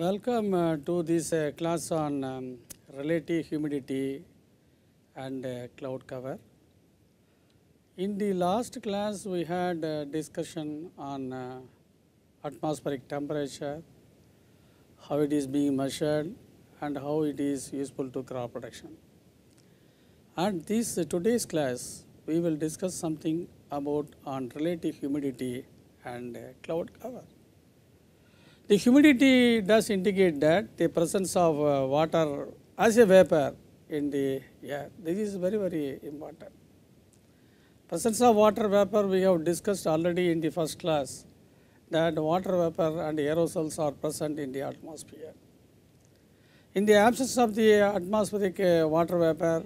Welcome uh, to this uh, class on um, relative humidity and uh, cloud cover. In the last class we had a discussion on uh, atmospheric temperature, how it is being measured and how it is useful to crop production. And this uh, today's class we will discuss something about on relative humidity and uh, cloud cover. The humidity does indicate that the presence of uh, water as a vapor in the air. This is very, very important. Presence of water vapor we have discussed already in the first class that water vapor and aerosols are present in the atmosphere. In the absence of the atmospheric uh, water vapor,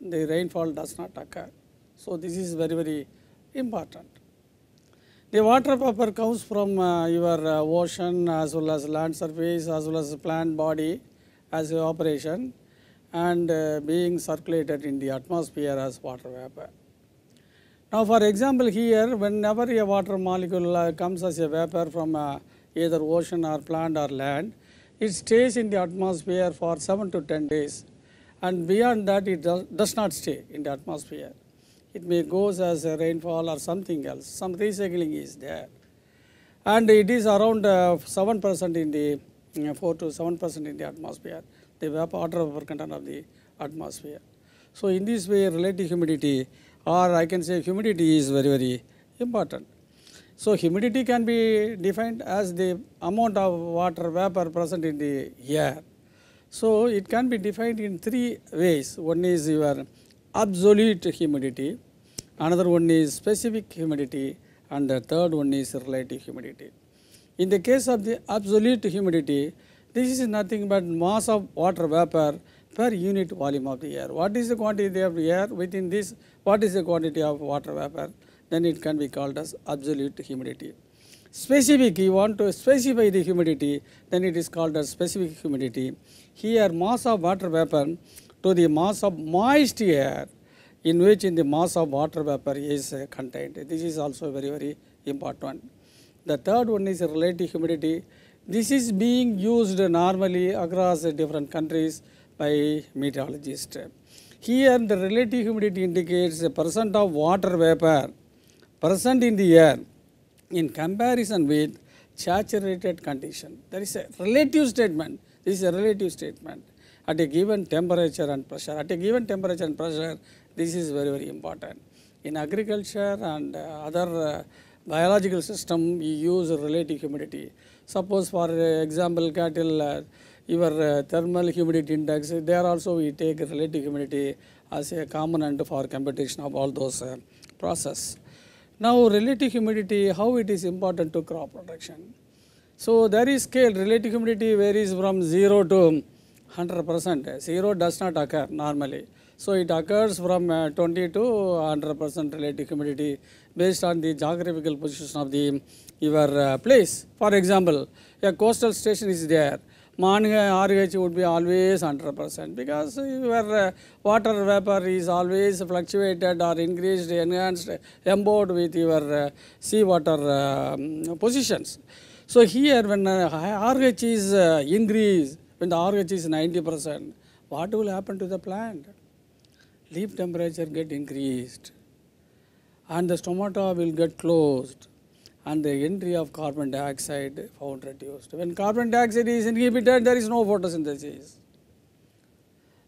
the rainfall does not occur. So, this is very, very important. The water vapor comes from uh, your uh, ocean as well as land surface as well as plant body as a operation, and uh, being circulated in the atmosphere as water vapor. Now for example here whenever a water molecule comes as a vapor from either ocean or plant or land, it stays in the atmosphere for 7 to 10 days and beyond that it does not stay in the atmosphere. It may goes as a rainfall or something else. Some recycling is there. And it is around 7% uh, in the uh, 4 to 7% in the atmosphere, the water vapor content of the atmosphere. So in this way, relative humidity or I can say humidity is very, very important. So humidity can be defined as the amount of water vapor present in the air. So it can be defined in three ways. One is your absolute humidity, another one is specific humidity, and the third one is relative humidity. In the case of the absolute humidity, this is nothing but mass of water vapor per unit volume of the air. What is the quantity of the air within this? What is the quantity of water vapor? Then it can be called as absolute humidity. Specific, you want to specify the humidity, then it is called as specific humidity. Here mass of water vapor to the mass of moist air in which in the mass of water vapor is contained. This is also very, very important. The third one is relative humidity. This is being used normally across different countries by meteorologists. Here the relative humidity indicates the percent of water vapor present in the air in comparison with saturated condition. There is a relative statement. This is a relative statement at a given temperature and pressure. At a given temperature and pressure, this is very, very important. In agriculture and uh, other uh, biological system, you use relative humidity. Suppose, for example, cattle, uh, your thermal humidity index, there also we take relative humidity as a component for computation of all those process. Now, relative humidity, how it is important to crop production. So, there is scale, relative humidity varies from 0 to 100%. Zero does not occur normally. So it occurs from uh, 20 to 100% relative humidity based on the geographical position of the your uh, place. For example, a coastal station is there. Morning RH would be always 100% because your uh, water vapor is always fluctuated or increased, enhanced, embowed with your uh, seawater positions. So here when RH is increased, when the RH is 90%, what will happen to the plant? Leaf temperature get increased and the stomata will get closed and the entry of carbon dioxide found reduced. When carbon dioxide is inhibited, there is no photosynthesis.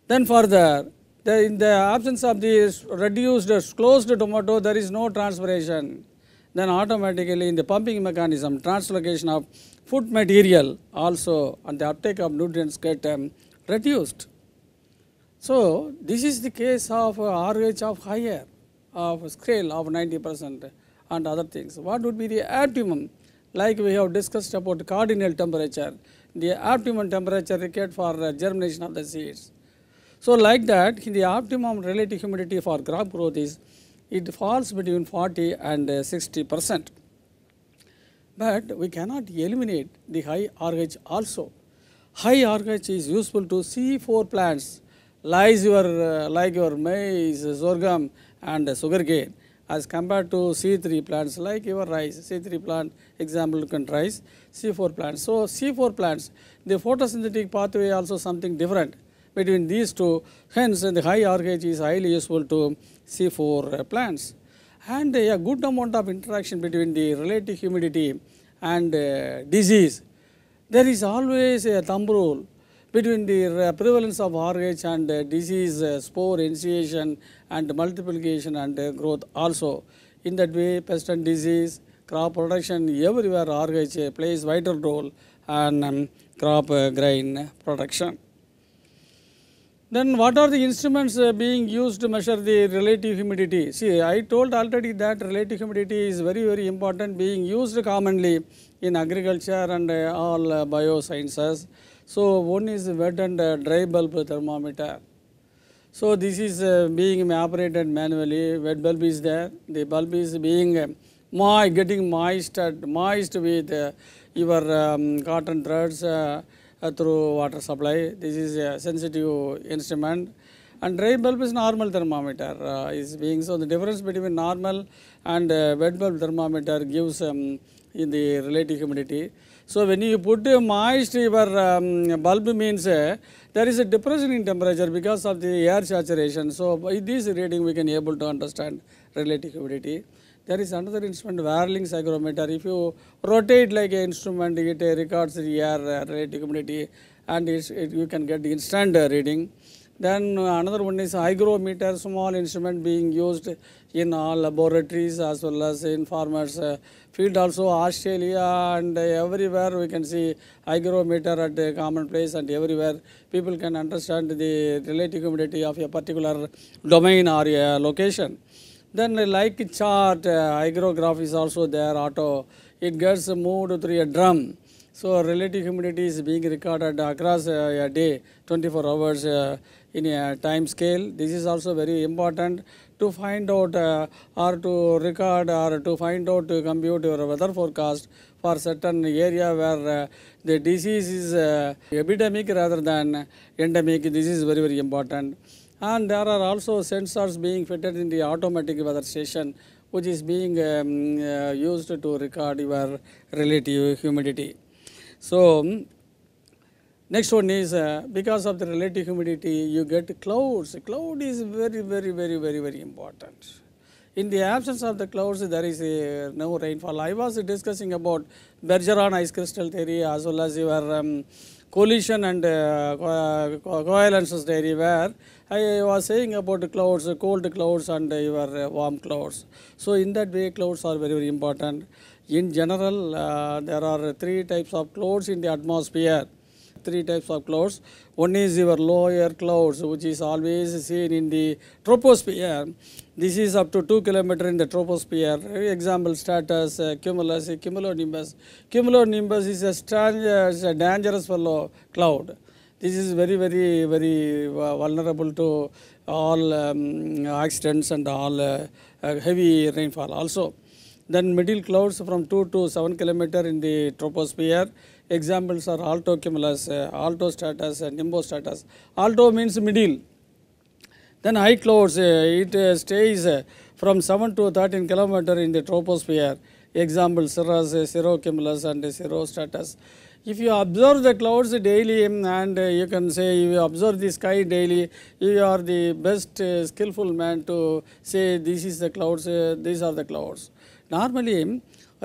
Then further, the, in the absence of the reduced closed tomato, there is no transpiration then automatically in the pumping mechanism, translocation of food material also and the uptake of nutrients get um, reduced. So, this is the case of uh, RH of higher of scale of 90 percent and other things. What would be the optimum? Like we have discussed about cardinal temperature, the optimum temperature required for uh, germination of the seeds. So, like that, the optimum relative humidity for crop growth is it falls between 40 and 60 percent. But we cannot eliminate the high RH also. High RH is useful to C4 plants like your, uh, like your maize, sorghum and sugarcane as compared to C3 plants like your rice, C3 plant example you can rice, C4 plants. So, C4 plants, the photosynthetic pathway also something different between these two. Hence, the high RH is highly useful to C4 plants. And uh, a good amount of interaction between the relative humidity and uh, disease. There is always a thumb rule between the prevalence of RH and uh, disease, spore initiation and multiplication and growth also. In that way, pest and disease, crop production, everywhere RH plays vital role and um, crop grain production. Then what are the instruments uh, being used to measure the relative humidity? See, I told already that relative humidity is very, very important being used commonly in agriculture and uh, all uh, biosciences. So, one is wet and dry bulb thermometer. So, this is being operated manually, wet bulb is there, the bulb is being moist, getting moist, moist with your um, cotton threads uh, through water supply. This is a sensitive instrument. And dry bulb is normal thermometer uh, is being so the difference between normal and uh, wet bulb thermometer gives um, in the relative humidity. So when you put a moist your um, bulb means uh, there is a depression in temperature because of the air saturation. So by this reading we can able to understand relative humidity. There is another instrument, Warling psychrometer. If you rotate like an instrument, it uh, records the air uh, relative humidity and it, you can get the instant uh, reading. Then another one is hygrometer, small instrument being used in all laboratories as well as in farmers field also Australia and everywhere we can see hygrometer at a common place and everywhere people can understand the relative humidity of a particular domain or a location. Then like chart, uh, hygrograph is also there, auto, it gets moved through a drum. So relative humidity is being recorded across uh, a day, 24 hours uh, in a time scale. This is also very important to find out uh, or to record or to find out to compute your weather forecast for certain area where uh, the disease is uh, epidemic rather than endemic. This is very, very important and there are also sensors being fitted in the automatic weather station which is being um, uh, used to record your relative humidity. So mm, next one is uh, because of the relative humidity you get clouds. Cloud is very very very very very important. In the absence of the clouds there is a, uh, no rainfall. I was discussing about Bergeron ice crystal theory as well as your um, collision and uh, co coalescence theory where I was saying about clouds, cold clouds and your warm clouds. So in that way clouds are very very important. In general uh, there are three types of clouds in the atmosphere three types of clouds. One is your low air clouds, which is always seen in the troposphere, this is up to 2 km in the troposphere. Example stratus, uh, cumulus, uh, cumulonimbus. Cumulonimbus is a, strange, uh, a dangerous fellow cloud. This is very, very, very uh, vulnerable to all um, accidents and all uh, uh, heavy rainfall also. Then middle clouds from 2 to 7 km in the troposphere. Examples are alto cumulus, alto stratus, nimbostratus. Alto means middle then high clouds, uh, it uh, stays uh, from 7 to 13 kilometer in the troposphere. Example, cirrus, cirrocumulus and cirrostratus. If you observe the clouds daily um, and you can say you observe the sky daily, you are the best skillful man to say this is the clouds, these are the clouds. Normally, um,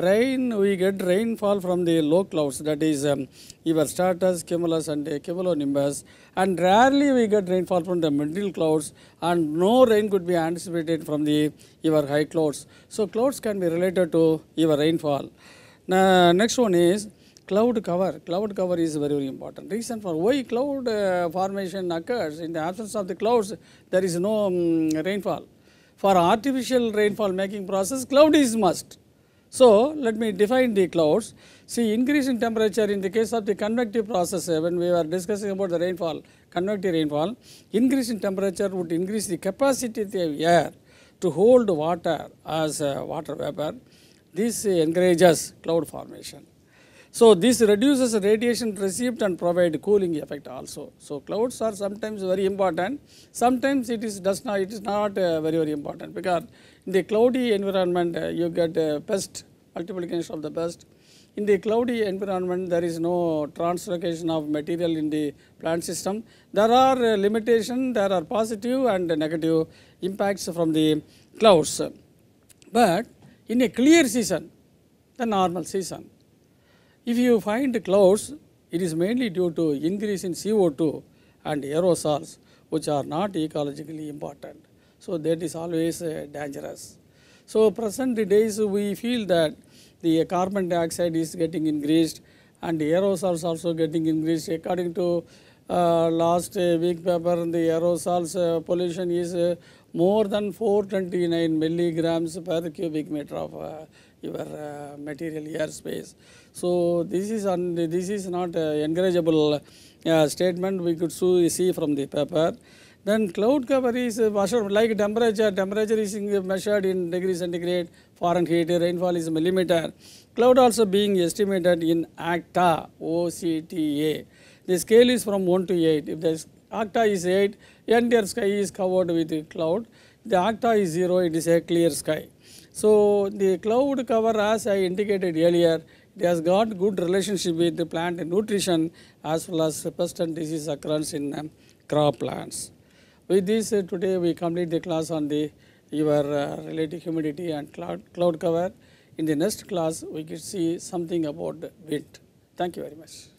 rain we get rainfall from the low clouds that is um, cumulus and uh, cumulonimbus and rarely we get rainfall from the middle clouds and no rain could be anticipated from the either high clouds so clouds can be related to either rainfall now, next one is cloud cover cloud cover is very very important reason for why cloud uh, formation occurs in the absence of the clouds there is no um, rainfall for artificial rainfall making process cloud is must so, let me define the clouds. See increase in temperature in the case of the convective process when we were discussing about the rainfall, convective rainfall, increase in temperature would increase the capacity of the air to hold water as water vapor. This encourages cloud formation. So, this reduces radiation received and provide cooling effect also. So, clouds are sometimes very important, sometimes it is does not, it is not uh, very, very important because in the cloudy environment, uh, you get the pest multiplication of the pest. In the cloudy environment, there is no translocation of material in the plant system. There are uh, limitations, there are positive and negative impacts from the clouds. But in a clear season, the normal season, if you find clouds, it is mainly due to increase in CO2 and aerosols, which are not ecologically important. So that is always uh, dangerous. So present days we feel that the carbon dioxide is getting increased and aerosols also getting increased according to uh, last uh, week paper the aerosols uh, pollution is uh, more than 429 milligrams per cubic meter of uh, your material airspace. So this is un this is not encourageable statement we could see from the paper. Then cloud cover is uh, like temperature. Temperature is uh, measured in degree centigrade, Fahrenheit, rainfall is millimeter. Cloud also being estimated in ACTA, OCTA. The scale is from 1 to 8. If the ACTA is 8, entire sky is covered with cloud. the ACTA is 0, it is a clear sky. So the cloud cover as I indicated earlier, it has got good relationship with the plant nutrition as well as pest and disease occurrence in um, crop plants. With this, uh, today we complete the class on the your uh, relative humidity and cloud, cloud cover. In the next class, we could see something about wind. Thank you very much.